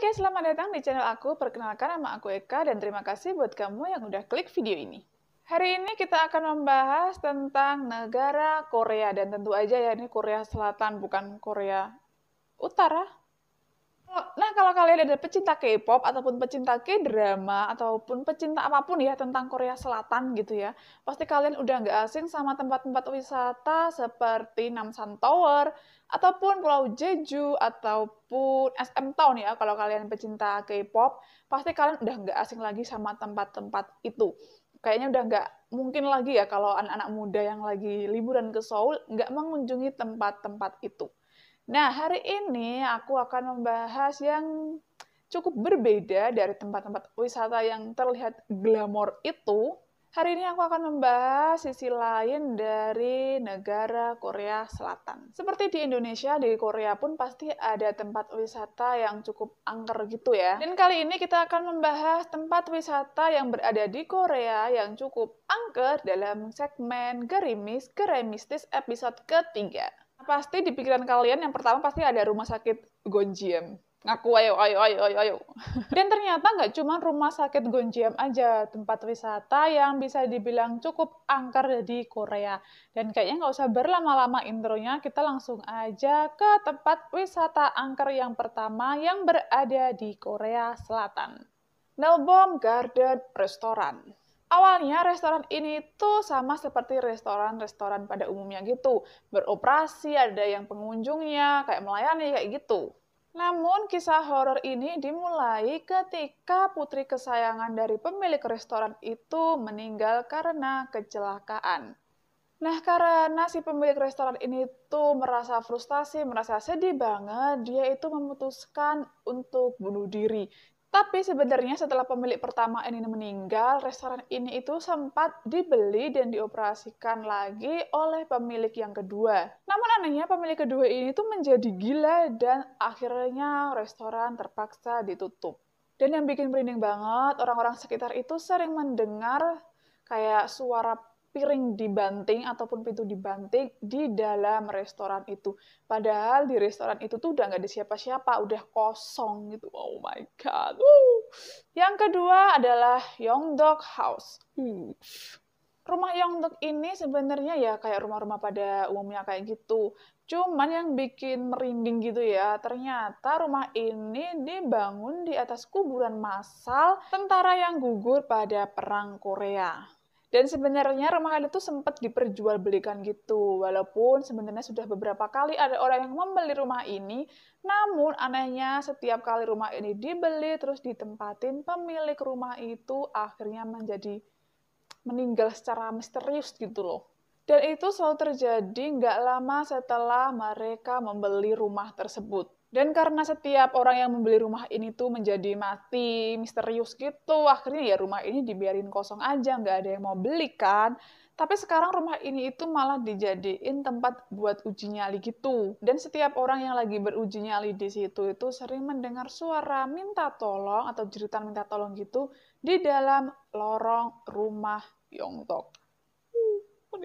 Hai guys, selamat datang di channel aku. Perkenalkan nama aku Eka dan terima kasih buat kamu yang udah klik video ini. Hari ini kita akan membahas tentang negara Korea dan tentu aja ya ini Korea Selatan bukan Korea Utara. Nah, kalau kalian ada pecinta K-pop ataupun pecinta K-drama ataupun pecinta apapun ya tentang Korea Selatan gitu ya, pasti kalian udah nggak asing sama tempat-tempat wisata seperti Namsan Tower ataupun Pulau Jeju ataupun SM Town ya. Kalau kalian pecinta K-pop, pasti kalian udah nggak asing lagi sama tempat-tempat itu. Kayaknya udah nggak mungkin lagi ya kalau anak-anak muda yang lagi liburan ke Seoul nggak mengunjungi tempat-tempat itu. Nah, hari ini aku akan membahas yang cukup berbeda dari tempat-tempat wisata yang terlihat glamor itu. Hari ini aku akan membahas sisi lain dari negara Korea Selatan. Seperti di Indonesia, di Korea pun pasti ada tempat wisata yang cukup angker gitu ya. Dan kali ini kita akan membahas tempat wisata yang berada di Korea yang cukup angker dalam segmen Gerimis Geremistis episode ketiga. Pasti di pikiran kalian yang pertama pasti ada rumah sakit Gonjiem. Ngaku ayo, ayo, ayo, ayo, ayo. Dan ternyata nggak cuma rumah sakit Gonjiem aja, tempat wisata yang bisa dibilang cukup angker di Korea. Dan kayaknya nggak usah berlama-lama intronya, kita langsung aja ke tempat wisata angker yang pertama yang berada di Korea Selatan. Nelbom Garden Restaurant. Awalnya restoran ini tuh sama seperti restoran-restoran pada umumnya gitu, beroperasi, ada yang pengunjungnya, kayak melayani, kayak gitu. Namun kisah horor ini dimulai ketika putri kesayangan dari pemilik restoran itu meninggal karena kecelakaan. Nah, karena si pemilik restoran ini tuh merasa frustasi, merasa sedih banget, dia itu memutuskan untuk bunuh diri. Tapi sebenarnya setelah pemilik pertama ini meninggal, restoran ini itu sempat dibeli dan dioperasikan lagi oleh pemilik yang kedua. Namun anehnya pemilik kedua ini tuh menjadi gila dan akhirnya restoran terpaksa ditutup. Dan yang bikin merinding banget, orang-orang sekitar itu sering mendengar kayak suara piring dibanting ataupun pintu dibanting di dalam restoran itu. Padahal di restoran itu tuh udah nggak ada siapa-siapa, udah kosong gitu. Oh my god. Woo. Yang kedua adalah Yongdok House. Hmm. Rumah Yongdok ini sebenarnya ya kayak rumah-rumah pada umumnya kayak gitu. Cuman yang bikin merinding gitu ya, ternyata rumah ini dibangun di atas kuburan massal tentara yang gugur pada perang Korea. Dan sebenarnya rumah itu sempat diperjualbelikan gitu, walaupun sebenarnya sudah beberapa kali ada orang yang membeli rumah ini, namun anehnya setiap kali rumah ini dibeli terus ditempatin, pemilik rumah itu akhirnya menjadi meninggal secara misterius gitu loh. Dan itu selalu terjadi nggak lama setelah mereka membeli rumah tersebut. Dan karena setiap orang yang membeli rumah ini tuh menjadi mati, misterius gitu, akhirnya ya rumah ini dibiarin kosong aja, nggak ada yang mau beli kan. Tapi sekarang rumah ini itu malah dijadiin tempat buat uji nyali gitu. Dan setiap orang yang lagi beruji nyali di situ itu sering mendengar suara minta tolong atau jeritan minta tolong gitu di dalam lorong rumah Yongtok. Uh,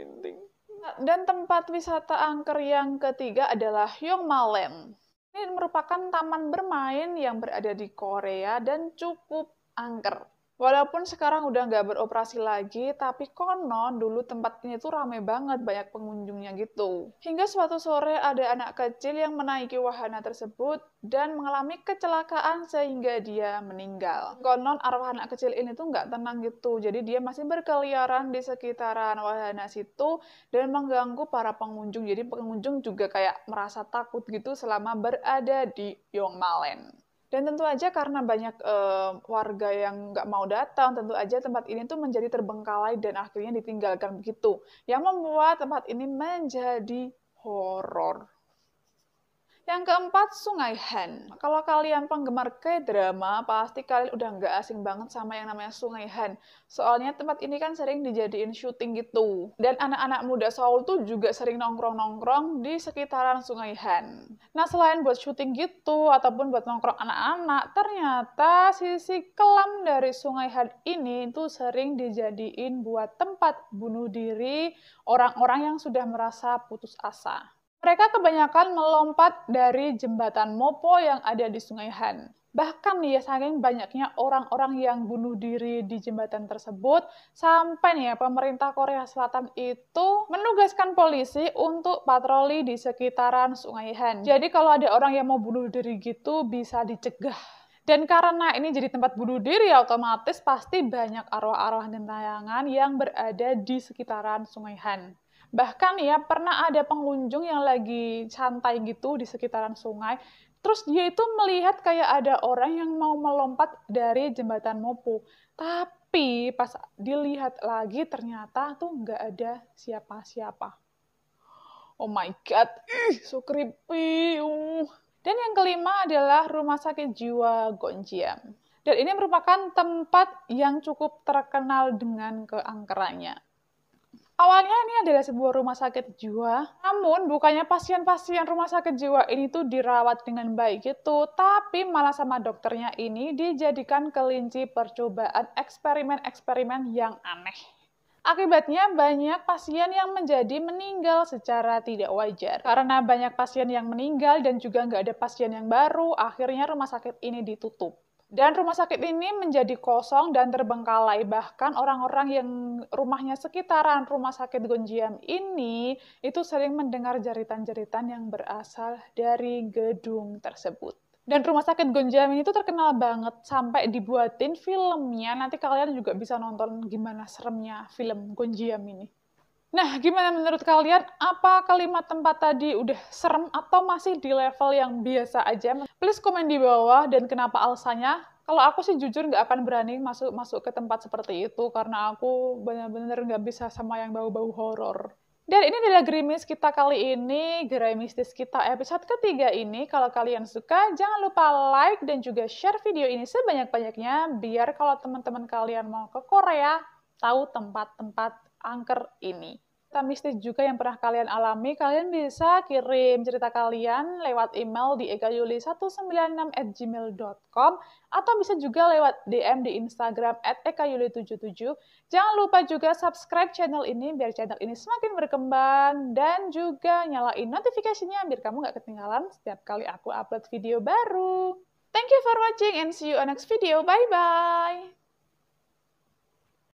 dan tempat wisata angker yang ketiga adalah Yongmaland. Ini merupakan taman bermain yang berada di Korea dan cukup angker. Walaupun sekarang udah nggak beroperasi lagi, tapi konon dulu tempatnya ini tuh rame banget banyak pengunjungnya gitu. Hingga suatu sore ada anak kecil yang menaiki wahana tersebut dan mengalami kecelakaan sehingga dia meninggal. Konon arwah anak kecil ini tuh nggak tenang gitu, jadi dia masih berkeliaran di sekitaran wahana situ dan mengganggu para pengunjung. Jadi pengunjung juga kayak merasa takut gitu selama berada di Yongmalen. Dan tentu aja karena banyak uh, warga yang nggak mau datang, tentu aja tempat ini tuh menjadi terbengkalai dan akhirnya ditinggalkan begitu. Yang membuat tempat ini menjadi horor. Yang keempat, Sungai Han. Kalau kalian penggemar K-drama, pasti kalian udah nggak asing banget sama yang namanya Sungai Han. Soalnya tempat ini kan sering dijadiin syuting gitu. Dan anak-anak muda Seoul tuh juga sering nongkrong-nongkrong di sekitaran Sungai Han. Nah, selain buat syuting gitu, ataupun buat nongkrong anak-anak, ternyata sisi kelam dari Sungai Han ini tuh sering dijadiin buat tempat bunuh diri orang-orang yang sudah merasa putus asa. Mereka kebanyakan melompat dari jembatan Mopo yang ada di Sungai Han. Bahkan nih ya saking banyaknya orang-orang yang bunuh diri di jembatan tersebut, sampai nih ya pemerintah Korea Selatan itu menugaskan polisi untuk patroli di sekitaran Sungai Han. Jadi kalau ada orang yang mau bunuh diri gitu bisa dicegah. Dan karena ini jadi tempat bunuh diri, ya otomatis pasti banyak arwah-arwah gentayangan yang berada di sekitaran Sungai Han. Bahkan ya pernah ada pengunjung yang lagi santai gitu di sekitaran sungai, terus dia itu melihat kayak ada orang yang mau melompat dari jembatan Mopu. Tapi pas dilihat lagi ternyata tuh nggak ada siapa-siapa. Oh my god, ih so creepy. Uh. Dan yang kelima adalah Rumah Sakit Jiwa Gonjiam. Dan ini merupakan tempat yang cukup terkenal dengan keangkerannya. Awalnya ini adalah sebuah rumah sakit jiwa, namun bukannya pasien-pasien rumah sakit jiwa ini tuh dirawat dengan baik gitu, tapi malah sama dokternya ini dijadikan kelinci percobaan eksperimen-eksperimen yang aneh. Akibatnya banyak pasien yang menjadi meninggal secara tidak wajar. Karena banyak pasien yang meninggal dan juga nggak ada pasien yang baru, akhirnya rumah sakit ini ditutup. Dan rumah sakit ini menjadi kosong dan terbengkalai. Bahkan orang-orang yang rumahnya sekitaran rumah sakit Gonjiam ini itu sering mendengar jeritan-jeritan yang berasal dari gedung tersebut. Dan rumah sakit Gonjiam ini itu terkenal banget sampai dibuatin filmnya. Nanti kalian juga bisa nonton gimana seremnya film Gonjiam ini. Nah, gimana menurut kalian? Apa kalimat tempat tadi udah serem atau masih di level yang biasa aja? Please komen di bawah dan kenapa alasannya. Kalau aku sih jujur nggak akan berani masuk masuk ke tempat seperti itu karena aku benar-benar nggak bisa sama yang bau-bau horor. Dan ini adalah gerimis kita kali ini, gerai mistis kita episode ketiga ini. Kalau kalian suka, jangan lupa like dan juga share video ini sebanyak-banyaknya biar kalau teman-teman kalian mau ke Korea, tahu tempat-tempat angker ini. Cerita mistis juga yang pernah kalian alami, kalian bisa kirim cerita kalian lewat email di ekayuli196@gmail.com atau bisa juga lewat DM di Instagram at ekayuli77. Jangan lupa juga subscribe channel ini biar channel ini semakin berkembang dan juga nyalain notifikasinya biar kamu gak ketinggalan setiap kali aku upload video baru. Thank you for watching and see you on next video. Bye-bye!